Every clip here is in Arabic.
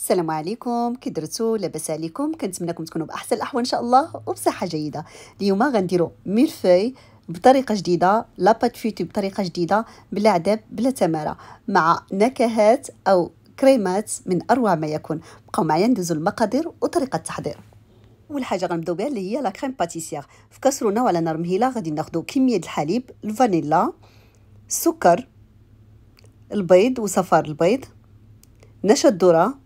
السلام عليكم كي درتو لاباس عليكم كنتمنىكم تكونوا باحسن الاحوال ان شاء الله وبصحه جيده اليوم غنديروا ميرفي بطريقه جديده لاباط فيتي بطريقه جديده بلا عذاب بلا تماره مع نكهات او كريمات من اروع ما يكون بقاو معايا ندوزو المقادير وطريقه التحضير اول حاجه غنبداو بها اللي هي لا كريم باتيسير في كاسرونه وعلى نار مهيله غادي ناخذ كميه الحليب الفانيلا السكر البيض وصفار البيض نشا الذره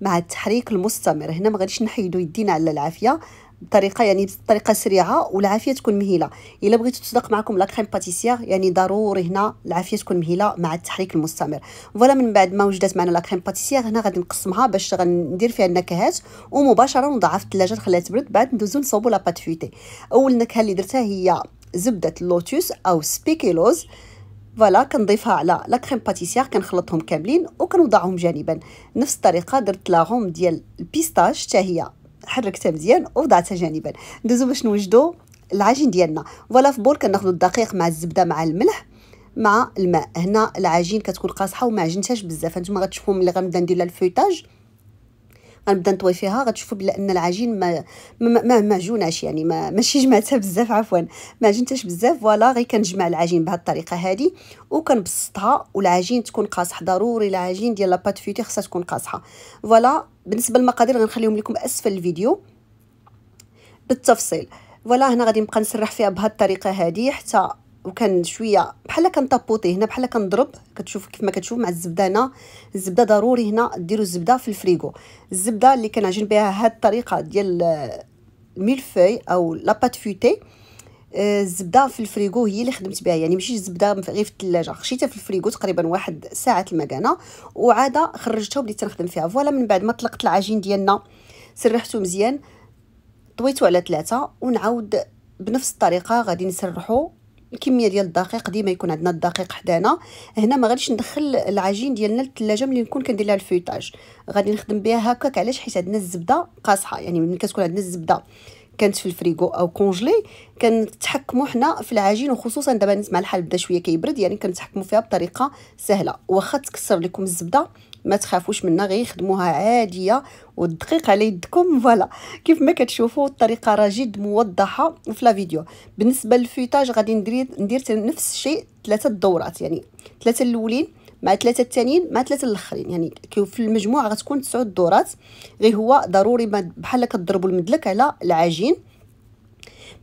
مع التحريك المستمر هنا ما غاديش نحيدو يدينا على العافيه بطريقه يعني بطريقه سريعه والعافيه تكون مهيله الا بغيتو تصدق معكم لا كريم باتيسيير يعني ضروري هنا العافيه تكون مهيله مع التحريك المستمر فوالا من بعد ما وجدت معنا لا كريم باتيسيير هنا غادي نقسمها باش غندير فيها النكهات ومباشره نضعها في الثلاجه نخليها تبرد بعد ندوزو نصوبو لا بات اول نكهه اللي درتها هي زبده اللوتوس او سبيكيلوز فوالا كنضيفها على لا كريم باتيسيير كنخلطهم كاملين وكنوضعهم جانبا نفس الطريقه درت لاغوم ديال البيستاج حتى هي حركتها مزيان ووضعتها جانبا ندوزو باش نوجدو العجين ديالنا فوالا في بول كناخذ الدقيق مع الزبده مع الملح مع الماء هنا العجين كتكون قاصحه وما عجنتهاش بزاف انتما غتشوفوا ملي غنبدا ندير لها الفويتاج غنبدا نطوي فيها غتشوفوا بلا ان العجين ما ما ما, ما جوناش يعني ما ماشي جمعتها بزاف عفوا ما عجنتهاش بزاف فوالا غير كنجمع العجين بهذه الطريقه هذه وكنبسطها والعجين تكون قاصح ضروري العجين ديال لاباط فيتي خصها تكون قاصحه فوالا بالنسبه للمقادير غنخليهم لكم اسفل الفيديو بالتفصيل فوالا هنا غادي نبقى نسرح فيها بهاد الطريقه هذه حتى وكان شويه بحال كنطابوطي هنا بحال كنضرب كتشوف كيف ما كتشوف مع الزبده هنا الزبده ضروري هنا ديروا الزبده في الفريغو الزبده اللي كنعجن بها هاد الطريقه ديال ميلفاي او لاباط فوتي آه، الزبده في الفريغو هي اللي خدمت بها يعني ماشي الزبده غير في الثلاجه خشيتها في الفريغو تقريبا واحد ساعه المكانه وعاده خرجتها وبديت نخدم فيها فوالا من بعد ما طلقت العجين ديالنا سرحته مزيان طويته على ثلاثة ونعاود بنفس الطريقه غادي نسرحو الكميه ديال الدقيق ديما يكون عندنا الدقيق حدانا هنا ما غاديش ندخل العجين ديالنا للثلاجه ملي نكون كندير لها الفيتاج غادي نخدم بها هكاك علاش حيت عندنا الزبده قاصحه يعني ملي كتكون عندنا الزبده كانت في الفريغو او كونجلي كنتحكموا حنا في العجين وخصوصا دابا نسمع الحال بدا شويه كيبرد يعني كنتحكموا فيها بطريقه سهله واخا تكسر لكم الزبده ما تخافوش منا غير يخدموها عاديه والدقيق على يدكم فوالا كيف ما كتشوفوا الطريقه راه جد موضحه في لا فيديو بالنسبه للفيتاج غادي ندير ندير نفس الشيء ثلاثه دورات يعني ثلاثه الاولين مع ثلاثه الثانيين مع ثلاثه الاخرين يعني في المجموع غتكون تسع دورات غير هو ضروري بحال كضربوا المدلك على العجين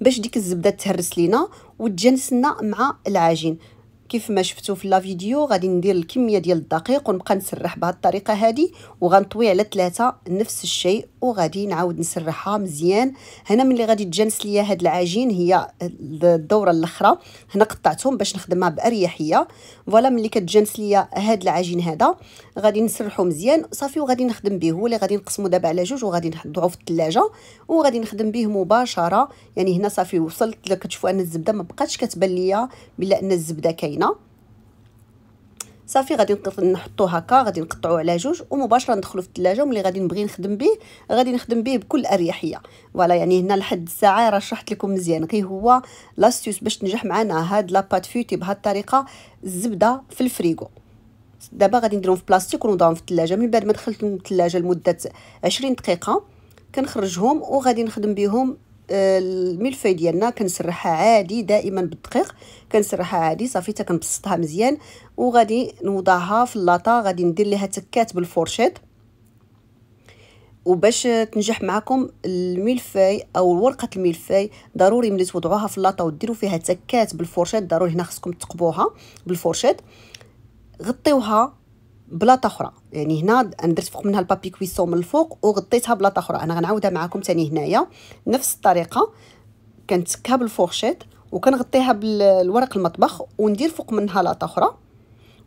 باش ديك الزبده تهرس لينا وتجانسنا مع العجين كيف ما شفتوا في لا فيديو غادي ندير الكميه ديال الدقيق ونبقى نسرح بهذه الطريقه هذه وغنطوي على ثلاثه نفس الشيء وغادي نعاود نسرحها مزيان هنا ملي غادي تجنس ليا هاد العجين هي الدوره الاخرى هنا قطعتهم باش نخدمها باريحيه فوالا ملي كتجانس ليا هاد العجين هذا غادي نسرحو مزيان صافي وغادي نخدم به هو اللي غادي نقسمو دابا على جوج وغادي نحطو في الثلاجه وغادي نخدم به مباشره يعني هنا صافي وصلت كتشوفوا ان الزبده ما بقاتش كتبان ليا بلا ان الزبده كاينه صافي غادي نحطو هكا غادي نقطعو على جوج ومباشره ندخلو في الثلاجه وملي غادي نبغي نخدم به غادي نخدم به بكل اريحيه فوالا يعني هنا لحد الساعه راه شرحت لكم مزيان غير هو لاستيوس باش تنجح معنا هاد لاباط فيوتي بهاد الطريقه الزبده في الفريغو دابا غادي نديرهم في بلاستيك ونوضعهم في الثلاجه من بعد ما دخلتهم الثلاجه لمده 20 دقيقه كنخرجهم وغادي نخدم بهم الملفي ديالنا كنسرحها عادي دائما بالدقيق كنسرحها عادي صافي حتى كنبسطها مزيان وغادي نوضعها في اللاطا غادي ندير ليها تكات بالفورشيط وباش تنجح معكم الملفاي او ورقه الملفاي ضروري ملي توضعوها في اللاطا وديروا فيها تكات بالفورشيط ضروري هنا خصكم تقبوها بالفورشيط غطيوها بلاطه اخرى يعني هنا درت فوق منها البابي كويسون من الفوق وغطيتها بلاطه اخرى انا غنعاودها معكم تاني هنايا نفس الطريقه كنتكها بالفورشيت وكنغطيها بالورق المطبخ وندير فوق منها لاطه اخرى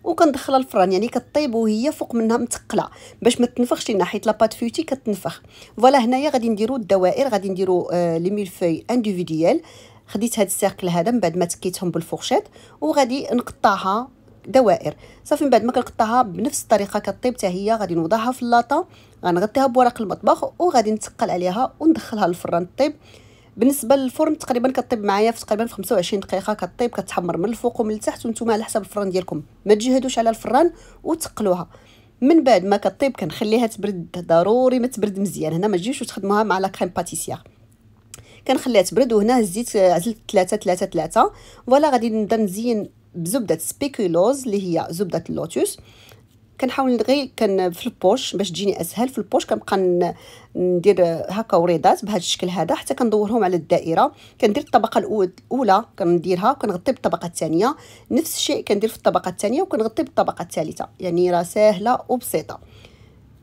وكندخلها الفران يعني كطيب وهي فوق منها متقله باش ما تنفخش لينا حيت لاباط فيوتي كتنفخ فوالا هنايا غادي نديرو الدوائر غادي نديرو آه لي ميلفوي انديفيديال خديت هاد السيركل هذا من بعد ما تكيتهم بالفورشيت وغادي نقطعها دوائر صافي من بعد ما كنقطعها بنفس الطريقه كطيب حتى هي غادي نوضعها في اللاطه غنغطيها بوراق المطبخ وغادي نتقل عليها وندخلها للفران طيب بالنسبه للفرن تقريبا كطيب معايا في تقريبا في 25 دقيقه كطيب كتحمر من الفوق ومن التحت وانتم على حسب الفران ديالكم ما تجهدوش على الفران وتقلوها من بعد ما كطيب كنخليها تبرد ضروري ما تبرد مزيان هنا ما تجيوش وتخدموها مع لا كريم باتيسيير كنخليها تبرد وهنا هزيت عزلت ثلاثة ثلاثة ثلاثة فوالا غادي نبدا نزين بزبده سبيكولوز اللي هي زبده اللوتوس كنحاول غير كان في البوش باش تجيني اسهل في البوش كنبقى ندير هكا وريضات بهذا الشكل هذا حتى كندورهم على الدائره كندير الطبقه الاولى كنديرها وكنغطي بالطبقه الثانيه نفس الشيء كندير في الطبقه الثانيه وكنغطي بالطبقه الثالثه يعني راه ساهله وبسيطه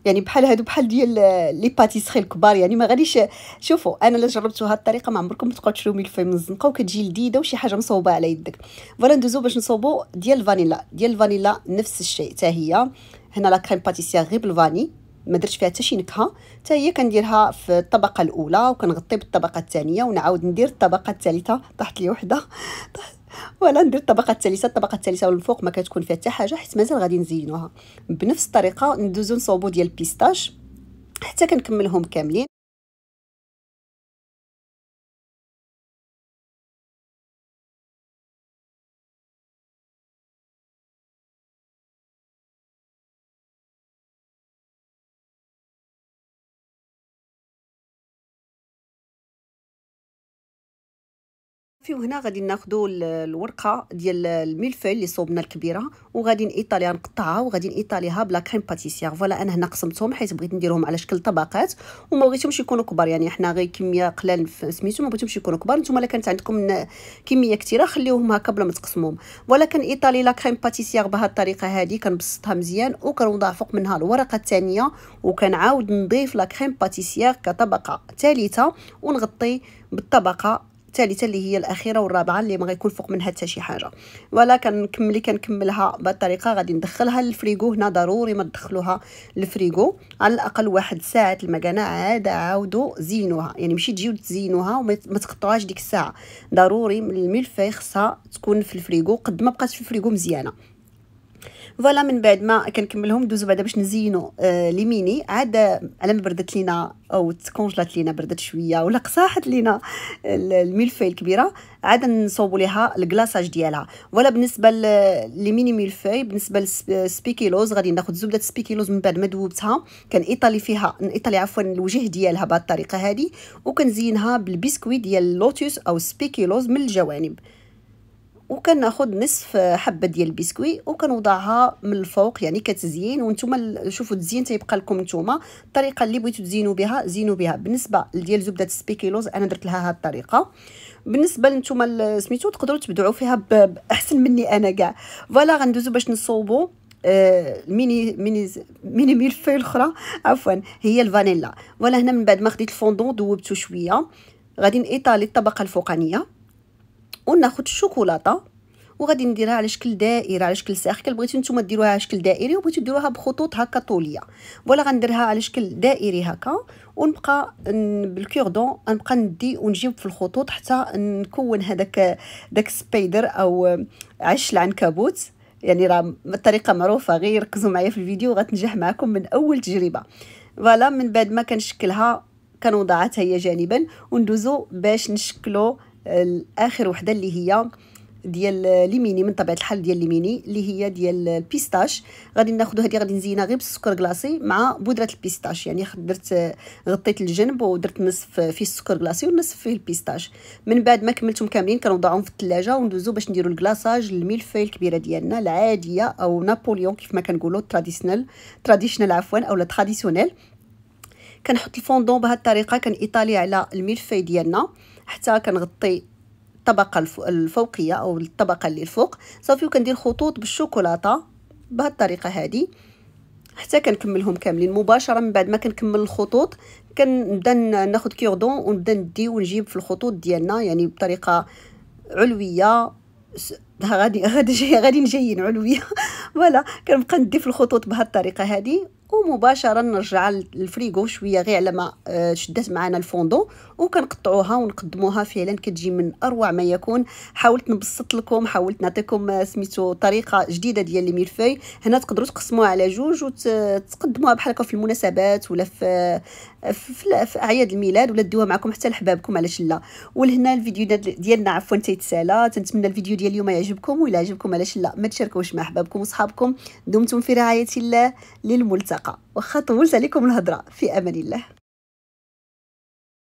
يعني بحال هادو بحال ديال آه، لي باتيسري الكبار يعني ما غاديش شوفوا انا لا جربتو هاد الطريقه ما عمركم تبقاو تشريو ملفي من الزنقه وكتجي لذيذه وشي حاجه مصوبه على يدك فوالا ندوزو باش نصوبو ديال الفانيلا ديال الفانيلا نفس الشيء حتى هي هنا لا كريم باتيسيا غير بالفاني ما درتش فيها حتى شي نكهه حتى هي كنديرها في الطبقه الاولى وكنغطي بالطبقه الثانيه ونعاود ندير الطبقه الثالثه طاحت لي وحده ولا ندير الطبقه الثالثه الطبقه الثالثه من الفوق ما كتكون فيها حتى حاجه حيت مازال غادي نزينوها بنفس الطريقه ندوزو نصوبو ديال البيستاش حتى كنكملهم كاملين في وهنا غادي ناخذوا الورقه ديال الملفل اللي صوبنا الكبيره وغادي نايطاليها نقطعها وغادي نايطاليها بلا كريم باتيسيير فوالا انا هنا قسمتهم حيت بغيت نديرهم على شكل طبقات وما بغيتهمش يكونوا كبار يعني حنا غير كميه قلال سميتو ما بغيتهمش يكونوا كبار نتوما الا كانت عندكم كميه كثيره خليوهم هكا بلا ما تقسموهم ولا ايطالي لا كريم باتيسيير بهذه الطريقه هذه كنبسطها مزيان وكنوضع فوق منها الورقه الثانيه وكنعاود نضيف لا كريم باتيسيير كطبقه ثالثه ونغطي بالطبقه الثالثه اللي هي الاخيره والرابعه اللي ما غيكون فوق منها حتى شي حاجه ولا كنكملي كنكملها بهذه الطريقه غادي ندخلها للفريغو هنا ضروري ما تدخلوها للفريغو على الاقل واحد ساعه المكانه عاد عاودوا زينوها يعني ماشي تجيو تزينوها وما تقطعوهاش ديك الساعه ضروري الملفه خصها تكون في الفريغو قد ما بقات في الفريغو مزيانه فوالا من بعد ما كنكملهم ندوزو بعدا باش نزينو آه ليميني عاد آه، على ما بردت لينا او تكونجلات لينا بردت شويه ولا قصاحت لينا الملفي الكبيره عاد نصوبوا ليها الكلاصاج ديالها ولا بالنسبه لليميني ملفي بالنسبه للسبيكيلوز غادي ناخذ زبده سبيكيلوز من بعد ما ذوبتها كنايطالي فيها نايطالي عفوا الوجه ديالها بهذه الطريقه هذه وكنزينها بالبسكويت ديال اللوتوس او سبيكيلوز من الجوانب وكناخذ نصف حبه ديال البسكوي وكنوضعها من الفوق يعني كتزين وانتم شوفوا التزيين تيبقى لكم نتوما الطريقه اللي بغيتو تزينوا بها زينوا بها بالنسبه ديال زبده السبيكيلوز انا درت لها هاد الطريقه بالنسبه لنتوما سميتو تقدروا تبدعوا فيها باحسن مني انا كاع فوالا غندوزو باش نصوبوا الميني آه، ميني ميني ميلفي الاخرى عفوا هي الفانيلا ولا هنا من بعد ما خديت الفوندون ذوبته شويه غادي نايطالي الطبقه الفوقانيه وناخذ الشوكولاته وغادي نديرها على شكل دائره على شكل ساخ بغيتو نتوما ديروها على شكل دائري وبغيتو ديروها بخطوط هكا طوليه ولا غنديرها على شكل دائري هكا ونبقى بالكوردون نبقى ندي ونجيب في الخطوط حتى نكون هذاك داك سبايدر او عش العنكبوت يعني راه الطريقه معروفه غير ركزوا معايا في الفيديو غتنجح معكم من اول تجربه فوالا من بعد ما كنشكلها كنوضعها هي جانبا وندوزو باش نشكلو اخر وحده اللي هي ديال ليميني من طبيعه الحال ديال ليميني اللي هي ديال البيستاش غادي ناخذ هذه غادي نزينها غير بالسكر كلاصي مع بودره البيستاش يعني درت غطيت الجنب ودرت نصف فيه السكر كلاصي ونصف فيه البيستاش من بعد ما كملتهم كاملين كنوضعهم في الثلاجه وندوزو باش نديرو الكلاصاج للميلفي الكبيره ديالنا العاديه او نابوليون كيف ما كنقولوا تراديشنال تراديشنال عفوا او تراديسيونيل كنحط الفوندون بهذه الطريقه كنطالي على الميلفي ديالنا حتى كنغطي الطبقه الفوقيه او الطبقه اللي الفوق صافي وكندير خطوط بالشوكولاته بهاد الطريقه هذه حتى كنكملهم كاملين مباشره من بعد ما كنكمل الخطوط كنبدا ناخذ كيردون ونبدا ندي ونجيب في الخطوط ديالنا يعني بطريقه علويه غادي غادي غادي نجيين علويه فوالا كنبقى ندي في الخطوط بهاد الطريقه هذه ومباشره نرجعها للفريغو شويه غير على ما آه، شدات معنا الفوندو وكنقطعوها ونقدموها فعلا كتجي من اروع ما يكون حاولت نبسط لكم حاولت نعطيكم آه، سميتو طريقه جديده ديال لي هنا تقدروا تقسموها على جوج وتقدموها بحال هكا في المناسبات ولا آه، في في, في اعياد الميلاد ولا ديوها معكم حتى لحبابكم علاش لا ولهنا الفيديو ديالنا عفوا تيتسالى تنتمنى الفيديو ديال اليوم يعجبكم وإلا عجبكم علاش لا ما تشاركوش مع احبابكم وصحابكم دمتم في رعايه الله للملتقى الحلقة وخا طولت عليكم الهضرة في أمان الله